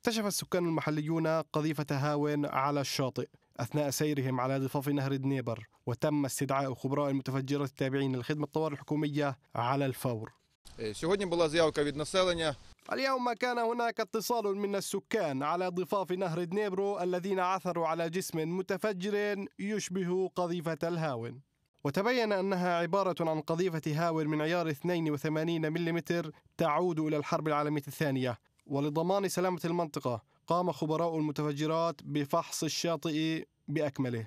اكتشف السكان المحليون قذيفة هاون على الشاطئ أثناء سيرهم على ضفاف نهر دنيبر وتم استدعاء خبراء المتفجرة التابعين لخدمة الطوارئ الحكومية على الفور إيه، اليوم كان هناك اتصال من السكان على ضفاف نهر دنيبرو الذين عثروا على جسم متفجر يشبه قذيفة الهاون وتبين أنها عبارة عن قذيفة هاون من عيار 82 ملم تعود إلى الحرب العالمية الثانية ولضمان سلامة المنطقة قام خبراء المتفجرات بفحص الشاطئ بأكمله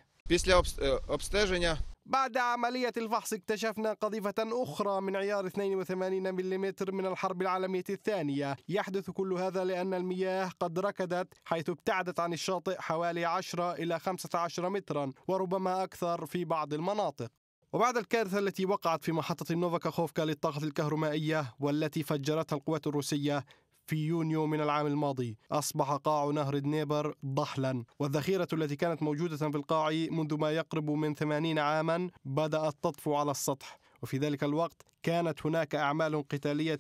э, بعد عملية الفحص اكتشفنا قذيفة أخرى من عيار 82 ملم من الحرب العالمية الثانية يحدث كل هذا لأن المياه قد ركدت حيث ابتعدت عن الشاطئ حوالي 10 إلى 15 مترا وربما أكثر في بعض المناطق وبعد الكارثة التي وقعت في محطة نوفاكاخوفكا للطاقة الكهرومائية والتي فجرتها القوات الروسية في يونيو من العام الماضي أصبح قاع نهر النيبر ضحلا والذخيرة التي كانت موجودة في القاع منذ ما يقرب من ثمانين عاما بدأت تطفو على السطح وفي ذلك الوقت كانت هناك أعمال قتالية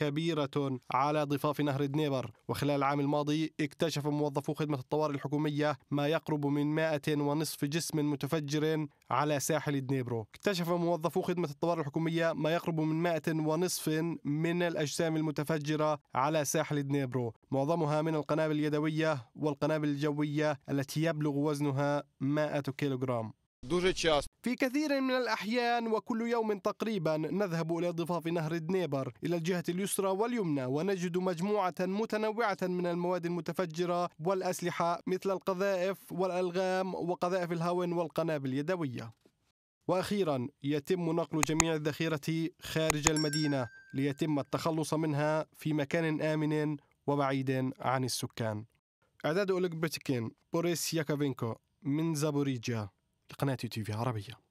كبيرة على ضفاف نهر دنيبر وخلال العام الماضي اكتشف موظفو خدمة الطوارئ الحكومية ما يقرب من مائة ونصف جسم متفجر على ساحل دنيبرو اكتشف موظفو خدمة الطوارئ الحكومية ما يقرب من مائة ونصف من الأجسام المتفجرة على ساحل دنيبرو معظمها من القنابل اليدوية والقنابل الجوية التي يبلغ وزنها 100 كيلوغرام في كثير من الأحيان وكل يوم تقريبا نذهب إلى ضفاف نهر دنيبر إلى الجهة اليسرى واليمنى ونجد مجموعة متنوعة من المواد المتفجرة والأسلحة مثل القذائف والألغام وقذائف الهاون والقنابل اليدوية وأخيرا يتم نقل جميع الذخيرة خارج المدينة ليتم التخلص منها في مكان آمن وبعيد عن السكان إعداد أوليغ بوريس ياكافينكو من زابوريجيا لقناة تي في عربية